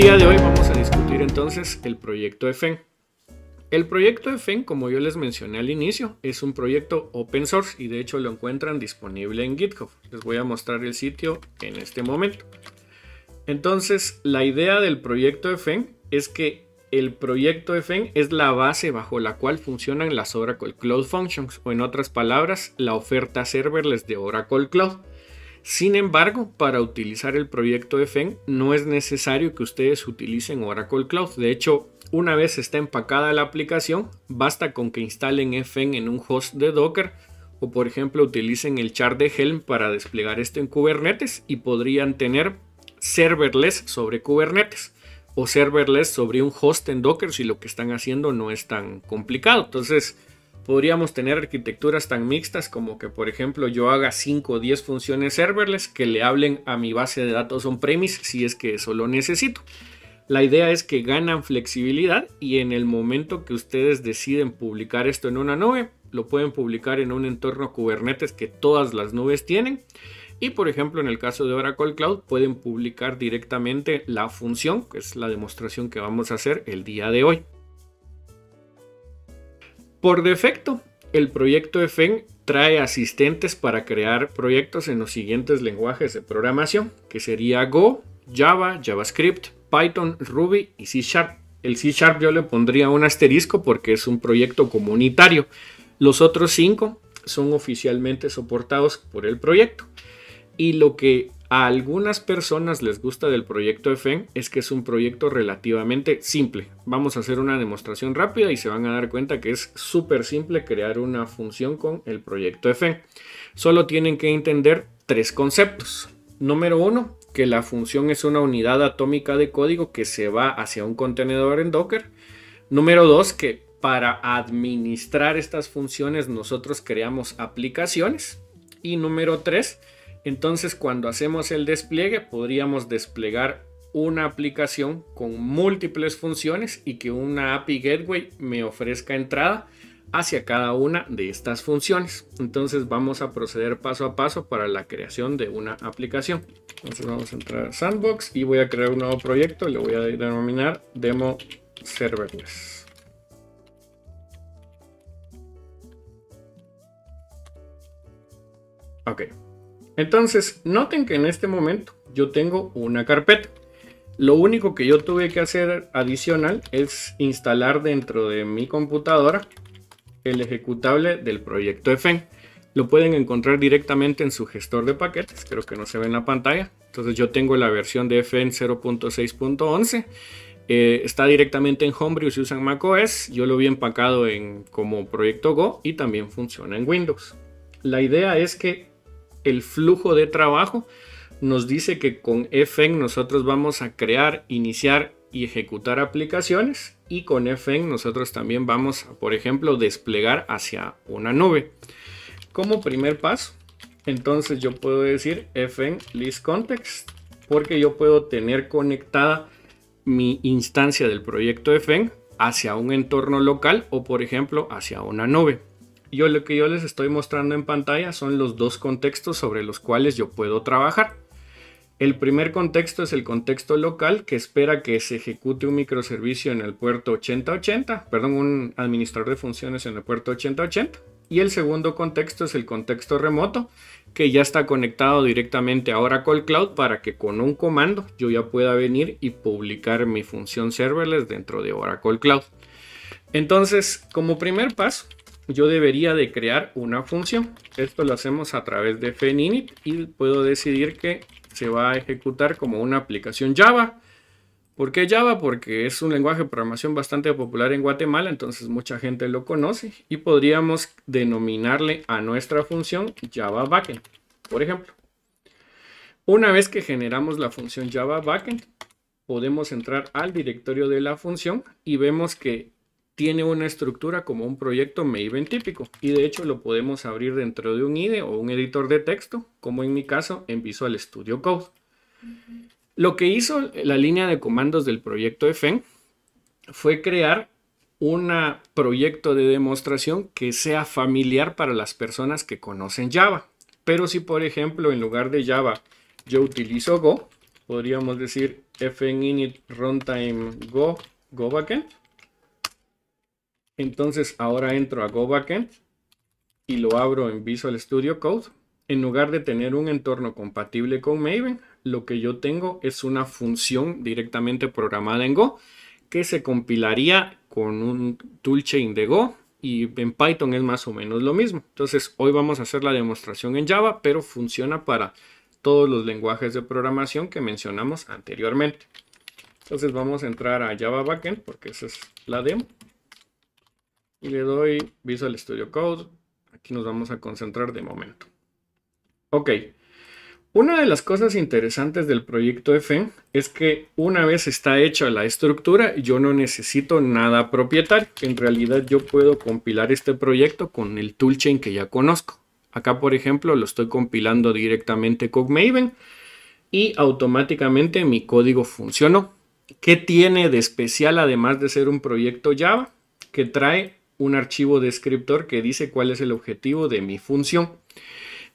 día de hoy vamos a discutir entonces el proyecto FEN. El proyecto FEN, como yo les mencioné al inicio, es un proyecto open source y de hecho lo encuentran disponible en GitHub. Les voy a mostrar el sitio en este momento. Entonces, la idea del proyecto FEN es que el proyecto EFEN es la base bajo la cual funcionan las Oracle Cloud Functions, o en otras palabras, la oferta serverless de Oracle Cloud. Sin embargo, para utilizar el proyecto de FEN no es necesario que ustedes utilicen Oracle Cloud. De hecho, una vez está empacada la aplicación, basta con que instalen FN en un host de Docker o por ejemplo utilicen el char de Helm para desplegar esto en Kubernetes y podrían tener serverless sobre Kubernetes o serverless sobre un host en Docker si lo que están haciendo no es tan complicado. Entonces, podríamos tener arquitecturas tan mixtas como que, por ejemplo, yo haga 5 o 10 funciones serverless que le hablen a mi base de datos on-premise si es que eso lo necesito. La idea es que ganan flexibilidad y en el momento que ustedes deciden publicar esto en una nube, lo pueden publicar en un entorno Kubernetes que todas las nubes tienen. Y por ejemplo, en el caso de Oracle Cloud, pueden publicar directamente la función, que es la demostración que vamos a hacer el día de hoy. Por defecto, el proyecto EFEN trae asistentes para crear proyectos en los siguientes lenguajes de programación, que sería Go, Java, JavaScript, Python, Ruby y C Sharp. El C Sharp yo le pondría un asterisco porque es un proyecto comunitario. Los otros cinco son oficialmente soportados por el proyecto. Y lo que a algunas personas les gusta del proyecto FEN es que es un proyecto relativamente simple. Vamos a hacer una demostración rápida y se van a dar cuenta que es súper simple crear una función con el proyecto FEN. Solo tienen que entender tres conceptos. Número uno, que la función es una unidad atómica de código que se va hacia un contenedor en Docker. Número dos, que para administrar estas funciones nosotros creamos aplicaciones. Y número tres, entonces cuando hacemos el despliegue podríamos desplegar una aplicación con múltiples funciones y que una API Gateway me ofrezca entrada hacia cada una de estas funciones. Entonces vamos a proceder paso a paso para la creación de una aplicación. Entonces vamos a entrar a Sandbox y voy a crear un nuevo proyecto. Le voy a denominar Demo Serverless. Ok, entonces, noten que en este momento yo tengo una carpeta. Lo único que yo tuve que hacer adicional es instalar dentro de mi computadora el ejecutable del proyecto FN. E lo pueden encontrar directamente en su gestor de paquetes, creo que no se ve en la pantalla. Entonces yo tengo la versión de FN e 0.6.11. Eh, está directamente en Homebrew si usan macOS. Yo lo vi empacado en, como proyecto Go y también funciona en Windows. La idea es que el flujo de trabajo, nos dice que con FN nosotros vamos a crear, iniciar y ejecutar aplicaciones y con FN nosotros también vamos a, por ejemplo, desplegar hacia una nube. Como primer paso, entonces yo puedo decir FN list context porque yo puedo tener conectada mi instancia del proyecto FN hacia un entorno local o por ejemplo hacia una nube yo lo que yo les estoy mostrando en pantalla son los dos contextos sobre los cuales yo puedo trabajar. El primer contexto es el contexto local que espera que se ejecute un microservicio en el puerto 8080, perdón, un administrador de funciones en el puerto 8080. Y el segundo contexto es el contexto remoto que ya está conectado directamente a Oracle Cloud para que con un comando yo ya pueda venir y publicar mi función serverless dentro de Oracle Cloud. Entonces, como primer paso, yo debería de crear una función. Esto lo hacemos a través de feninit y puedo decidir que se va a ejecutar como una aplicación Java. ¿Por qué Java? Porque es un lenguaje de programación bastante popular en Guatemala, entonces mucha gente lo conoce y podríamos denominarle a nuestra función Java Backend, por ejemplo. Una vez que generamos la función Java Backend, podemos entrar al directorio de la función y vemos que tiene una estructura como un proyecto Maven típico y de hecho lo podemos abrir dentro de un IDE o un editor de texto, como en mi caso en Visual Studio Code. Lo que hizo la línea de comandos del proyecto FN fue crear un proyecto de demostración que sea familiar para las personas que conocen Java. Pero si por ejemplo en lugar de Java yo utilizo Go, podríamos decir init runtime go, go backend, entonces ahora entro a Go Backend y lo abro en Visual Studio Code. En lugar de tener un entorno compatible con Maven, lo que yo tengo es una función directamente programada en Go que se compilaría con un toolchain de Go y en Python es más o menos lo mismo. Entonces hoy vamos a hacer la demostración en Java, pero funciona para todos los lenguajes de programación que mencionamos anteriormente. Entonces vamos a entrar a Java Backend porque esa es la demo y le doy Visual Studio Code. Aquí nos vamos a concentrar de momento. Ok. Una de las cosas interesantes del proyecto fm es que una vez está hecha la estructura, yo no necesito nada propietario. En realidad yo puedo compilar este proyecto con el toolchain que ya conozco. Acá, por ejemplo, lo estoy compilando directamente con Maven y automáticamente mi código funcionó. ¿Qué tiene de especial además de ser un proyecto Java? Que trae un archivo descriptor que dice cuál es el objetivo de mi función.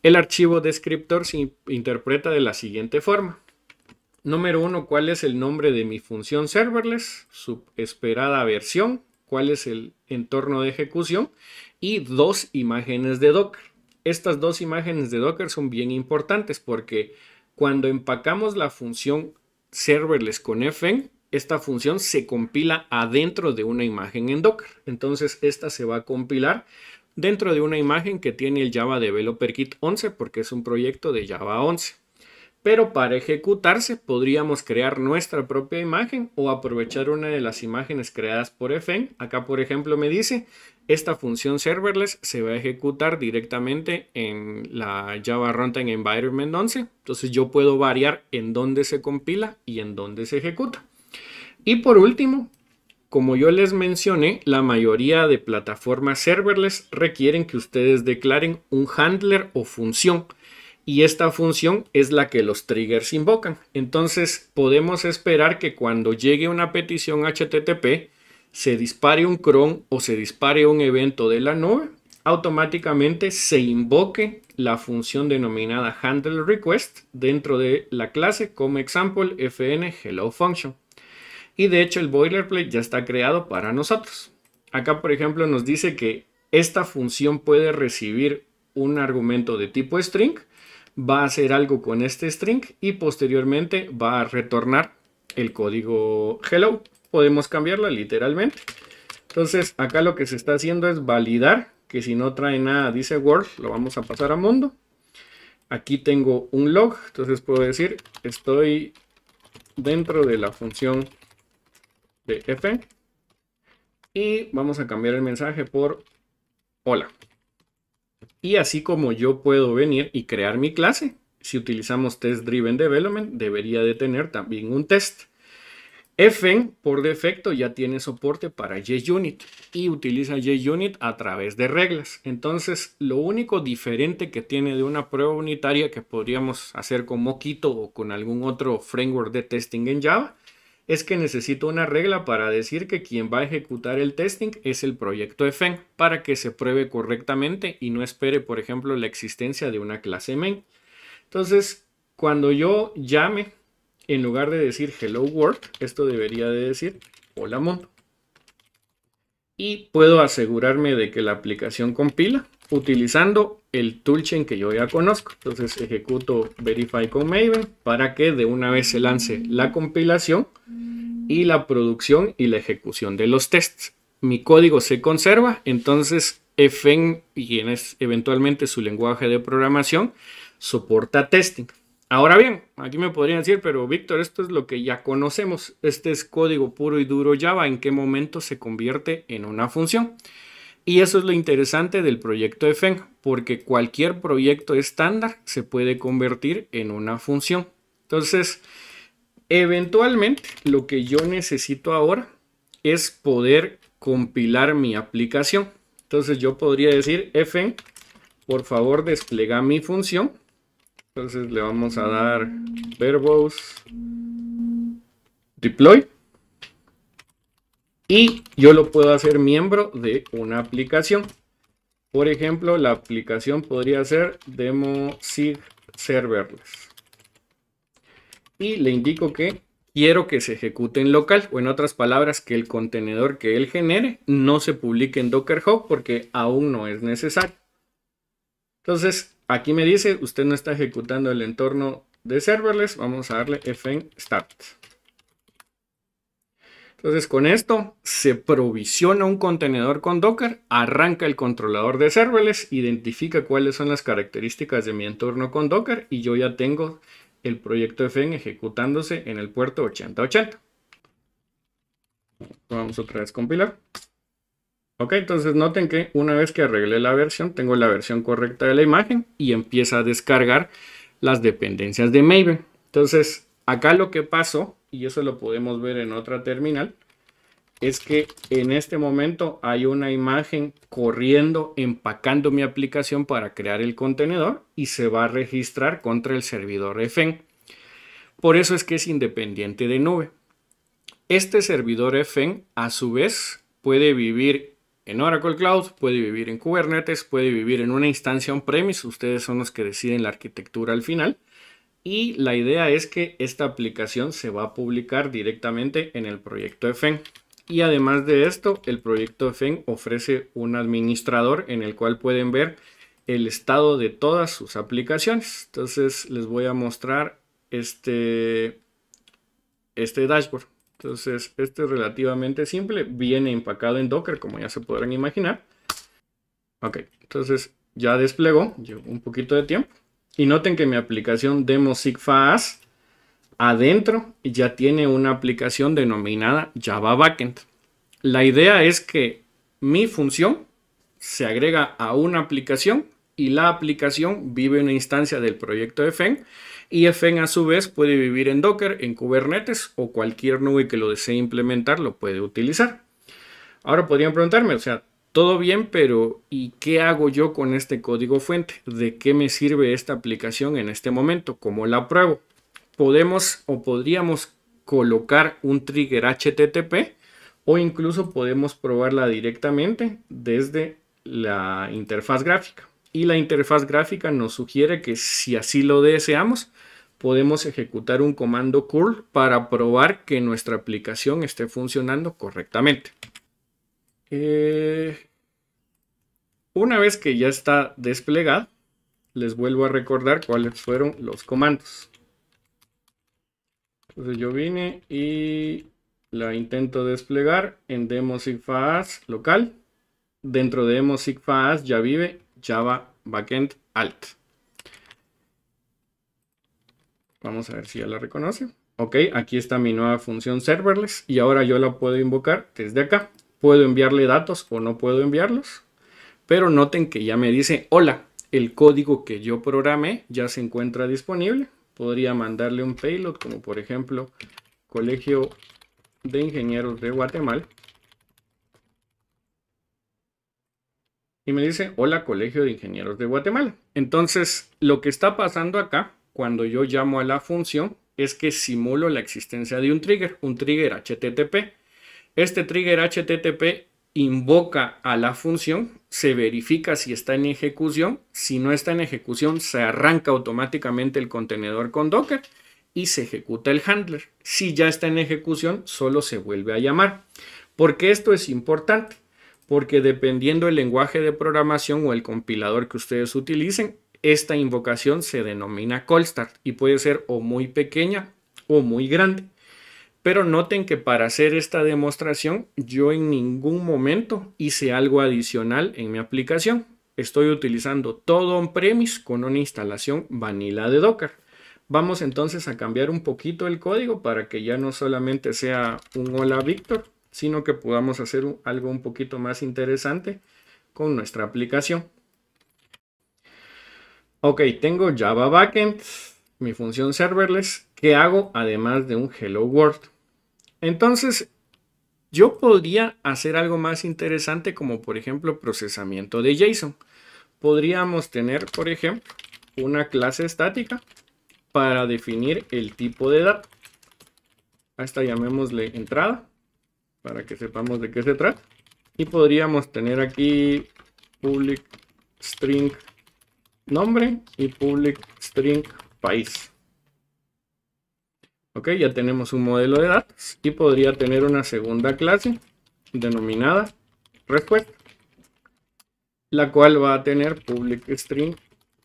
El archivo descriptor se interpreta de la siguiente forma. Número uno, ¿cuál es el nombre de mi función serverless? Su esperada versión, cuál es el entorno de ejecución y dos imágenes de Docker. Estas dos imágenes de Docker son bien importantes porque cuando empacamos la función serverless con FN, esta función se compila adentro de una imagen en Docker. Entonces esta se va a compilar dentro de una imagen que tiene el Java Developer Kit 11 porque es un proyecto de Java 11. Pero para ejecutarse podríamos crear nuestra propia imagen o aprovechar una de las imágenes creadas por FN. Acá por ejemplo me dice, esta función serverless se va a ejecutar directamente en la Java Runtime Environment 11. Entonces yo puedo variar en dónde se compila y en dónde se ejecuta. Y por último, como yo les mencioné, la mayoría de plataformas serverless requieren que ustedes declaren un handler o función. Y esta función es la que los triggers invocan. Entonces podemos esperar que cuando llegue una petición HTTP, se dispare un cron o se dispare un evento de la nube, automáticamente se invoque la función denominada handle request dentro de la clase como example fn hello function. Y de hecho el boilerplate ya está creado para nosotros. Acá por ejemplo nos dice que esta función puede recibir un argumento de tipo string, va a hacer algo con este string y posteriormente va a retornar el código hello. Podemos cambiarla literalmente. Entonces acá lo que se está haciendo es validar que si no trae nada dice world lo vamos a pasar a mundo. Aquí tengo un log, entonces puedo decir estoy dentro de la función de Y vamos a cambiar el mensaje por hola. Y así como yo puedo venir y crear mi clase, si utilizamos Test Driven Development, debería de tener también un test. fn por defecto ya tiene soporte para JUnit y utiliza JUnit a través de reglas. Entonces, lo único diferente que tiene de una prueba unitaria que podríamos hacer con Mockito o con algún otro framework de testing en Java es que necesito una regla para decir que quien va a ejecutar el testing es el proyecto Fn para que se pruebe correctamente y no espere, por ejemplo, la existencia de una clase main. Entonces, cuando yo llame, en lugar de decir hello world, esto debería de decir hola mundo. Y puedo asegurarme de que la aplicación compila utilizando el toolchain que yo ya conozco. Entonces ejecuto verify con Maven para que de una vez se lance la compilación y la producción y la ejecución de los tests. Mi código se conserva, entonces FN y en es, eventualmente su lenguaje de programación soporta testing. Ahora bien, aquí me podrían decir, pero Víctor, esto es lo que ya conocemos. Este es código puro y duro Java. ¿En qué momento se convierte en una función? Y eso es lo interesante del proyecto de porque cualquier proyecto estándar se puede convertir en una función. Entonces, eventualmente lo que yo necesito ahora es poder compilar mi aplicación. Entonces yo podría decir fn, por favor desplega mi función. Entonces le vamos a dar mm. verbos deploy y yo lo puedo hacer miembro de una aplicación. Por ejemplo, la aplicación podría ser demo sig serverless. Y le indico que quiero que se ejecute en local o en otras palabras que el contenedor que él genere no se publique en Docker Hub porque aún no es necesario. Entonces, aquí me dice, usted no está ejecutando el entorno de serverless, vamos a darle fn start. Entonces con esto se provisiona un contenedor con Docker, arranca el controlador de serverless, identifica cuáles son las características de mi entorno con Docker y yo ya tengo el proyecto FN ejecutándose en el puerto 8080. Vamos otra vez a compilar. Ok, entonces noten que una vez que arreglé la versión, tengo la versión correcta de la imagen y empieza a descargar las dependencias de Maven. Entonces, acá lo que pasó y eso lo podemos ver en otra terminal, es que en este momento hay una imagen corriendo, empacando mi aplicación para crear el contenedor y se va a registrar contra el servidor FN. E Por eso es que es independiente de nube. Este servidor FN e a su vez puede vivir en Oracle Cloud, puede vivir en Kubernetes, puede vivir en una instancia on-premise, ustedes son los que deciden la arquitectura al final, y la idea es que esta aplicación se va a publicar directamente en el proyecto FEN. Y además de esto, el proyecto FEN ofrece un administrador en el cual pueden ver el estado de todas sus aplicaciones. Entonces les voy a mostrar este, este dashboard. Entonces este es relativamente simple, viene empacado en Docker como ya se podrán imaginar. Ok, entonces ya desplegó, llevo un poquito de tiempo. Y noten que mi aplicación Demo Sigfas adentro ya tiene una aplicación denominada Java Backend. La idea es que mi función se agrega a una aplicación y la aplicación vive una instancia del proyecto de y FEN a su vez puede vivir en Docker, en Kubernetes o cualquier nube que lo desee implementar lo puede utilizar. Ahora podrían preguntarme, o sea, todo bien, pero ¿y qué hago yo con este código fuente? ¿De qué me sirve esta aplicación en este momento? ¿Cómo la pruebo? Podemos o podríamos colocar un trigger HTTP o incluso podemos probarla directamente desde la interfaz gráfica. Y la interfaz gráfica nos sugiere que si así lo deseamos, podemos ejecutar un comando curl para probar que nuestra aplicación esté funcionando correctamente. Eh, una vez que ya está desplegada, les vuelvo a recordar cuáles fueron los comandos. Entonces yo vine y la intento desplegar en demo local. Dentro de demo ya vive Java backend alt. Vamos a ver si ya la reconoce. Ok, aquí está mi nueva función serverless y ahora yo la puedo invocar desde acá puedo enviarle datos o no puedo enviarlos. Pero noten que ya me dice, hola, el código que yo programé ya se encuentra disponible. Podría mandarle un payload como por ejemplo Colegio de Ingenieros de Guatemala. Y me dice, hola Colegio de Ingenieros de Guatemala. Entonces, lo que está pasando acá, cuando yo llamo a la función, es que simulo la existencia de un trigger, un trigger HTTP. Este trigger HTTP invoca a la función, se verifica si está en ejecución, si no está en ejecución se arranca automáticamente el contenedor con Docker y se ejecuta el handler. Si ya está en ejecución, solo se vuelve a llamar. ¿Por qué esto es importante? Porque dependiendo el lenguaje de programación o el compilador que ustedes utilicen, esta invocación se denomina call start y puede ser o muy pequeña o muy grande. Pero noten que para hacer esta demostración yo en ningún momento hice algo adicional en mi aplicación. Estoy utilizando todo on-premise con una instalación vanilla de Docker. Vamos entonces a cambiar un poquito el código para que ya no solamente sea un hola Víctor, sino que podamos hacer algo un poquito más interesante con nuestra aplicación. Ok, tengo Java Backend, mi función serverless, ¿Qué hago además de un Hello World. Entonces, yo podría hacer algo más interesante como por ejemplo procesamiento de JSON. Podríamos tener, por ejemplo, una clase estática para definir el tipo de dato. A esta llamémosle entrada para que sepamos de qué se trata. Y podríamos tener aquí public string nombre y public string país. Ok, ya tenemos un modelo de datos y podría tener una segunda clase denominada respuesta, la cual va a tener public string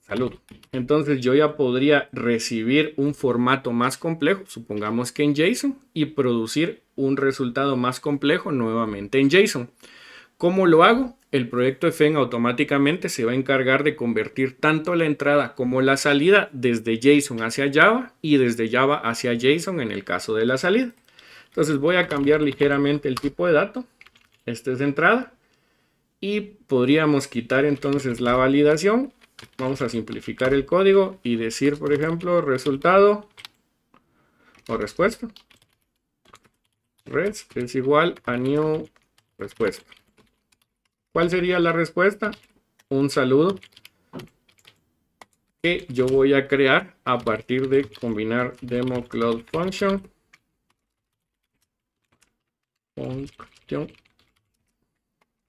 salud. Entonces yo ya podría recibir un formato más complejo, supongamos que en JSON, y producir un resultado más complejo nuevamente en JSON. ¿Cómo lo hago? el proyecto FN automáticamente se va a encargar de convertir tanto la entrada como la salida desde JSON hacia Java y desde Java hacia JSON en el caso de la salida. Entonces voy a cambiar ligeramente el tipo de dato. Este es de entrada. Y podríamos quitar entonces la validación. Vamos a simplificar el código y decir, por ejemplo, resultado o respuesta. Res es igual a new respuesta. ¿Cuál sería la respuesta? Un saludo que yo voy a crear a partir de combinar demo cloud function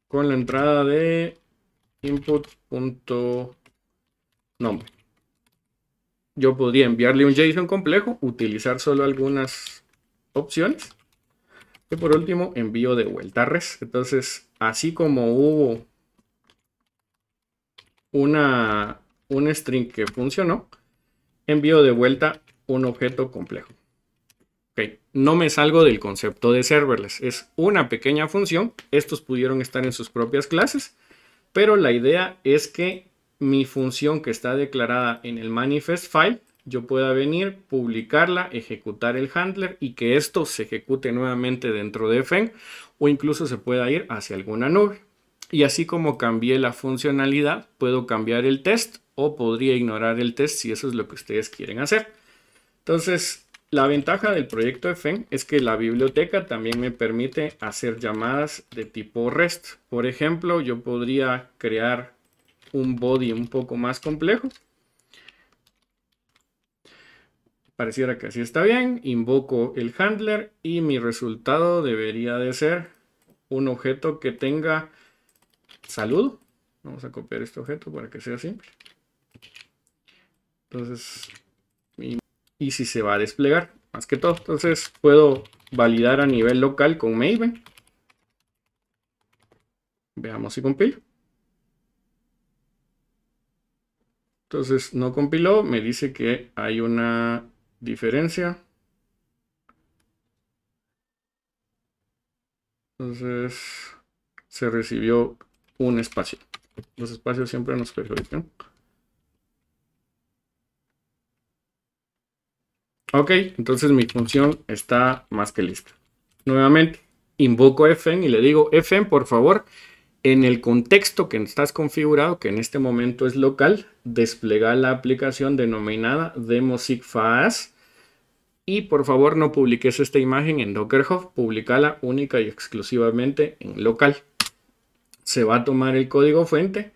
con la entrada de input.nombre. Yo podría enviarle un JSON complejo, utilizar solo algunas opciones y por último, envío de vuelta a res. Entonces, así como hubo una, un string que funcionó, envío de vuelta un objeto complejo. No me salgo del concepto de serverless. Es una pequeña función. Estos pudieron estar en sus propias clases, pero la idea es que mi función que está declarada en el manifest file yo pueda venir, publicarla, ejecutar el handler y que esto se ejecute nuevamente dentro de FEN o incluso se pueda ir hacia alguna nube. Y así como cambié la funcionalidad, puedo cambiar el test o podría ignorar el test si eso es lo que ustedes quieren hacer. Entonces, la ventaja del proyecto de FEN es que la biblioteca también me permite hacer llamadas de tipo REST. Por ejemplo, yo podría crear un body un poco más complejo Pareciera que así está bien. Invoco el handler y mi resultado debería de ser un objeto que tenga saludo Vamos a copiar este objeto para que sea simple. Entonces, y, si se va a desplegar, más que todo. Entonces puedo validar a nivel local con Maven. Veamos si compilo. Entonces no compiló, me dice que hay una diferencia. Entonces se recibió un espacio. Los espacios siempre nos perjudican. Ok, entonces mi función está más que lista. Nuevamente, invoco fn y le digo fn, por favor, en el contexto que estás configurado, que en este momento es local, desplegar la aplicación denominada DemoSigFast y por favor no publiques esta imagen en Docker Hub, publicala única y exclusivamente en local. Se va a tomar el código fuente,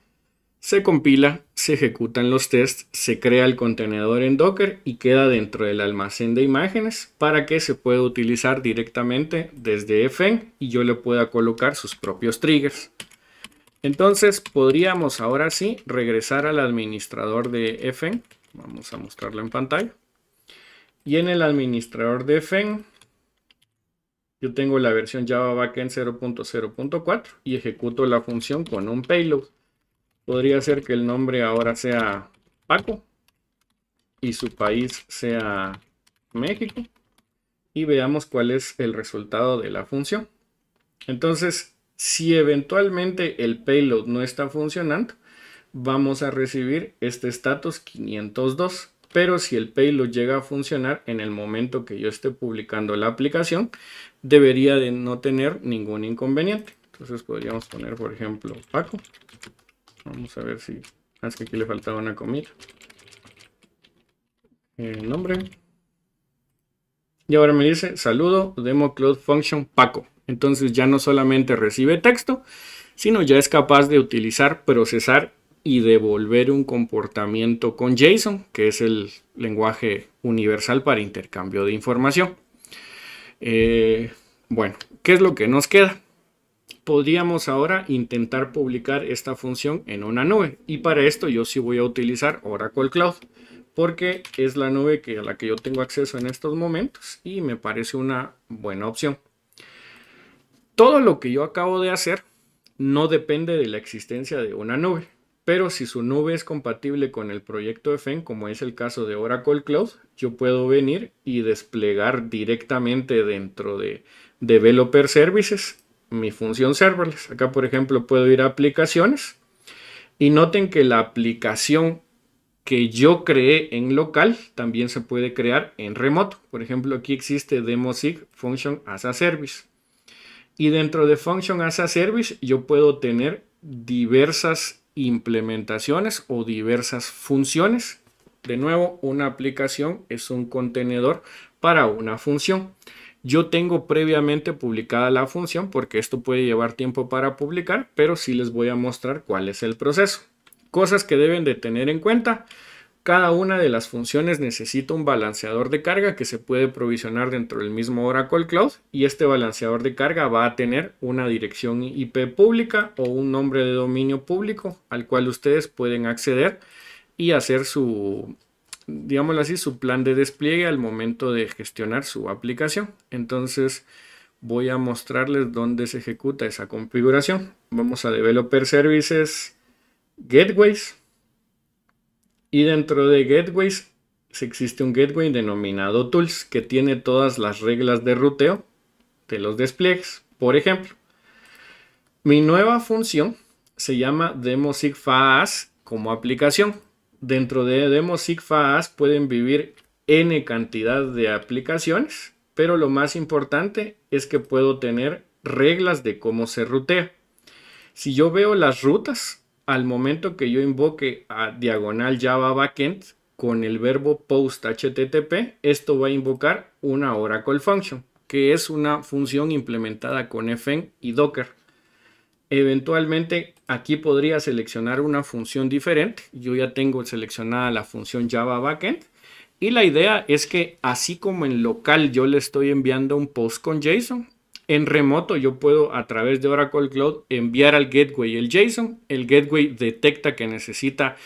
se compila, se ejecutan los tests, se crea el contenedor en Docker y queda dentro del almacén de imágenes para que se pueda utilizar directamente desde FN y yo le pueda colocar sus propios triggers. Entonces podríamos ahora sí regresar al administrador de FN. Vamos a mostrarlo en pantalla. Y en el administrador de FEN, yo tengo la versión Java Backend 0.0.4 y ejecuto la función con un payload. Podría ser que el nombre ahora sea Paco y su país sea México. Y veamos cuál es el resultado de la función. Entonces, si eventualmente el payload no está funcionando, vamos a recibir este status 502 pero si el payload llega a funcionar en el momento que yo esté publicando la aplicación, debería de no tener ningún inconveniente. Entonces podríamos poner, por ejemplo, Paco. Vamos a ver si... hace ah, que aquí le faltaba una comida. El nombre. Y ahora me dice, saludo, demo cloud function Paco. Entonces ya no solamente recibe texto, sino ya es capaz de utilizar, procesar y devolver un comportamiento con JSON, que es el lenguaje universal para intercambio de información. Eh, bueno, ¿qué es lo que nos queda? Podríamos ahora intentar publicar esta función en una nube y para esto yo sí voy a utilizar Oracle Cloud porque es la nube que, a la que yo tengo acceso en estos momentos y me parece una buena opción. Todo lo que yo acabo de hacer no depende de la existencia de una nube, pero si su nube es compatible con el proyecto de como es el caso de Oracle Cloud, yo puedo venir y desplegar directamente dentro de Developer Services mi función serverless. Acá, por ejemplo, puedo ir a aplicaciones y noten que la aplicación que yo creé en local también se puede crear en remoto. Por ejemplo, aquí existe DemoSig Function as a Service. Y dentro de Function as a Service yo puedo tener diversas implementaciones o diversas funciones. De nuevo, una aplicación es un contenedor para una función. Yo tengo previamente publicada la función porque esto puede llevar tiempo para publicar, pero sí les voy a mostrar cuál es el proceso. Cosas que deben de tener en cuenta. Cada una de las funciones necesita un balanceador de carga que se puede provisionar dentro del mismo Oracle Cloud y este balanceador de carga va a tener una dirección IP pública o un nombre de dominio público al cual ustedes pueden acceder y hacer su, digámoslo así, su plan de despliegue al momento de gestionar su aplicación. Entonces voy a mostrarles dónde se ejecuta esa configuración. Vamos a Developer Services, Gateways. Y dentro de gateways existe un gateway denominado tools que tiene todas las reglas de ruteo de los despliegues. Por ejemplo, mi nueva función se llama demoSigFaAs como aplicación. Dentro de demoSigFaAs pueden vivir n cantidad de aplicaciones, pero lo más importante es que puedo tener reglas de cómo se rutea. Si yo veo las rutas, al momento que yo invoque a diagonal Java backend con el verbo post http, esto va a invocar una Oracle function, que es una función implementada con fn y docker. Eventualmente aquí podría seleccionar una función diferente. Yo ya tengo seleccionada la función Java backend. Y la idea es que así como en local yo le estoy enviando un post con JSON, en remoto yo puedo a través de Oracle Cloud enviar al gateway el JSON, el gateway detecta que necesita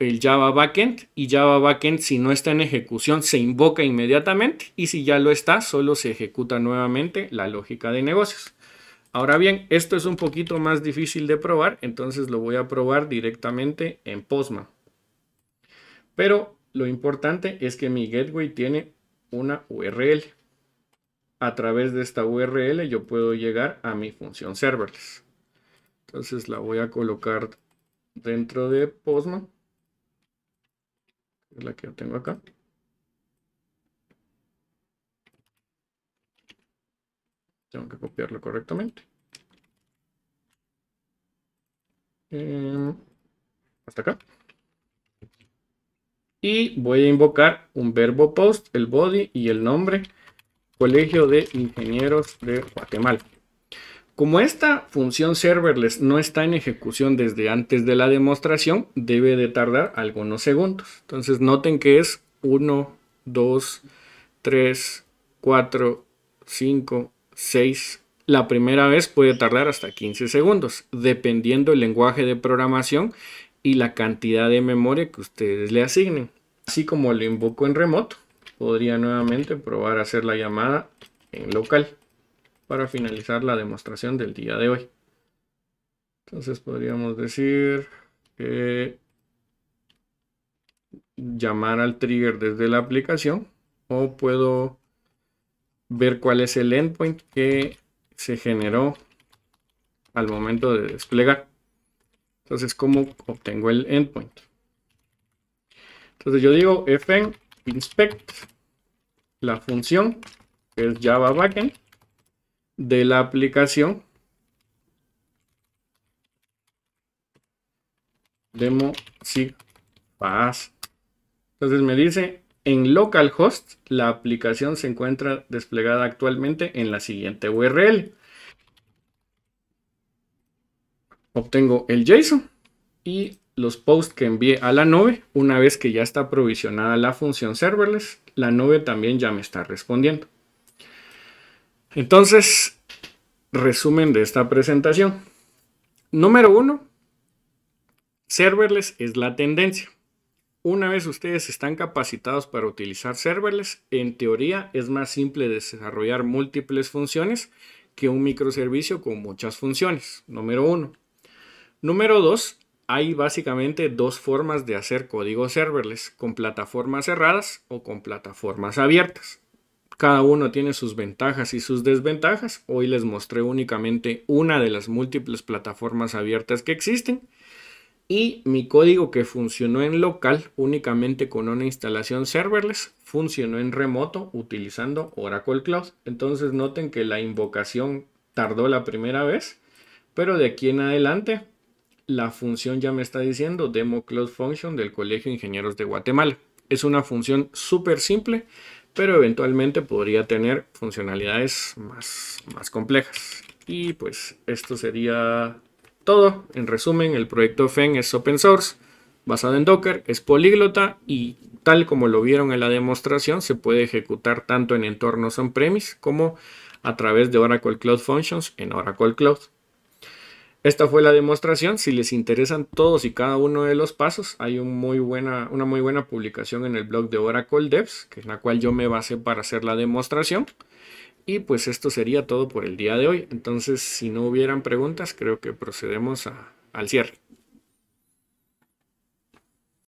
el Java Backend y Java Backend si no está en ejecución se invoca inmediatamente y si ya lo está solo se ejecuta nuevamente la lógica de negocios. Ahora bien, esto es un poquito más difícil de probar, entonces lo voy a probar directamente en Postman. Pero lo importante es que mi gateway tiene una URL a través de esta URL yo puedo llegar a mi función serverless. Entonces la voy a colocar dentro de Postman. es la que yo tengo acá. Tengo que copiarlo correctamente. Em, hasta acá. Y voy a invocar un verbo post, el body y el nombre Colegio de Ingenieros de Guatemala. Como esta función serverless no está en ejecución desde antes de la demostración, debe de tardar algunos segundos. Entonces noten que es 1, 2, 3, 4, 5, 6. La primera vez puede tardar hasta 15 segundos, dependiendo el lenguaje de programación y la cantidad de memoria que ustedes le asignen, así como lo invoco en remoto podría nuevamente probar a hacer la llamada en local para finalizar la demostración del día de hoy. Entonces podríamos decir que llamar al trigger desde la aplicación o puedo ver cuál es el endpoint que se generó al momento de desplegar. Entonces, ¿cómo obtengo el endpoint? Entonces yo digo fn inspect la función que es Java Backend de la aplicación demo sig pass. Entonces me dice en localhost la aplicación se encuentra desplegada actualmente en la siguiente URL. Obtengo el JSON y los posts que envié a la nube, una vez que ya está provisionada la función serverless, la nube también ya me está respondiendo. Entonces, resumen de esta presentación. Número uno, serverless es la tendencia. Una vez ustedes están capacitados para utilizar serverless, en teoría es más simple desarrollar múltiples funciones que un microservicio con muchas funciones. Número uno. Número dos, hay básicamente dos formas de hacer código serverless, con plataformas cerradas o con plataformas abiertas. Cada uno tiene sus ventajas y sus desventajas. Hoy les mostré únicamente una de las múltiples plataformas abiertas que existen. Y mi código que funcionó en local únicamente con una instalación serverless funcionó en remoto utilizando Oracle Cloud. Entonces noten que la invocación tardó la primera vez, pero de aquí en adelante la función ya me está diciendo demo Cloud function del Colegio de Ingenieros de Guatemala. Es una función súper simple, pero eventualmente podría tener funcionalidades más, más complejas. Y pues esto sería todo. En resumen, el proyecto FEN es open source, basado en Docker, es políglota y tal como lo vieron en la demostración, se puede ejecutar tanto en entornos on-premise como a través de Oracle Cloud Functions en Oracle Cloud. Esta fue la demostración. Si les interesan todos y cada uno de los pasos, hay una muy buena publicación en el blog de Oracle Devs, que la cual yo me basé para hacer la demostración. Y pues esto sería todo por el día de hoy. Entonces, si no hubieran preguntas, creo que procedemos al cierre.